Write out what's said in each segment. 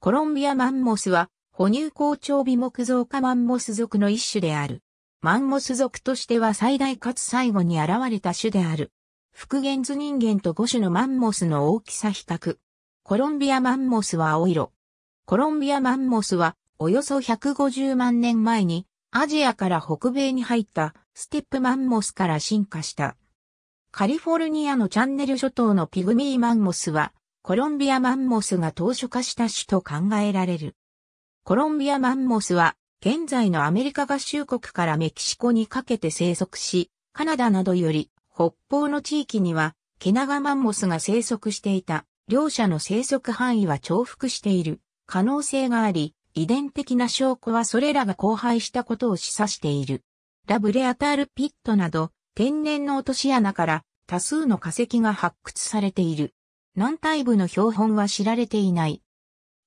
コロンビアマンモスは、哺乳校長美木造化マンモス属の一種である。マンモス属としては最大かつ最後に現れた種である。復元図人間と5種のマンモスの大きさ比較。コロンビアマンモスは青色。コロンビアマンモスは、およそ150万年前に、アジアから北米に入ったステップマンモスから進化した。カリフォルニアのチャンネル諸島のピグミーマンモスは、コロンビアマンモスが当初化した種と考えられる。コロンビアマンモスは、現在のアメリカ合衆国からメキシコにかけて生息し、カナダなどより北方の地域には、ケナガマンモスが生息していた、両者の生息範囲は重複している可能性があり、遺伝的な証拠はそれらが交配したことを示唆している。ラブレアタールピットなど、天然の落とし穴から多数の化石が発掘されている。軟体部の標本は知られていない。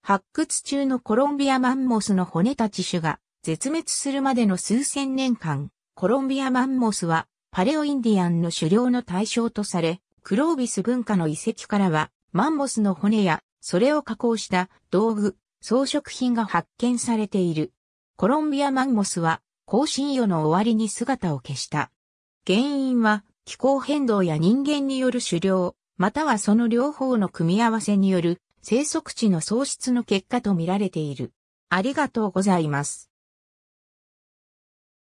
発掘中のコロンビアマンモスの骨たち種が絶滅するまでの数千年間、コロンビアマンモスはパレオインディアンの狩猟の対象とされ、クロービス文化の遺跡からはマンモスの骨やそれを加工した道具、装飾品が発見されている。コロンビアマンモスは更新世の終わりに姿を消した。原因は気候変動や人間による狩猟、またはその両方の組み合わせによる生息地の喪失の結果とみられている。ありがとうございます。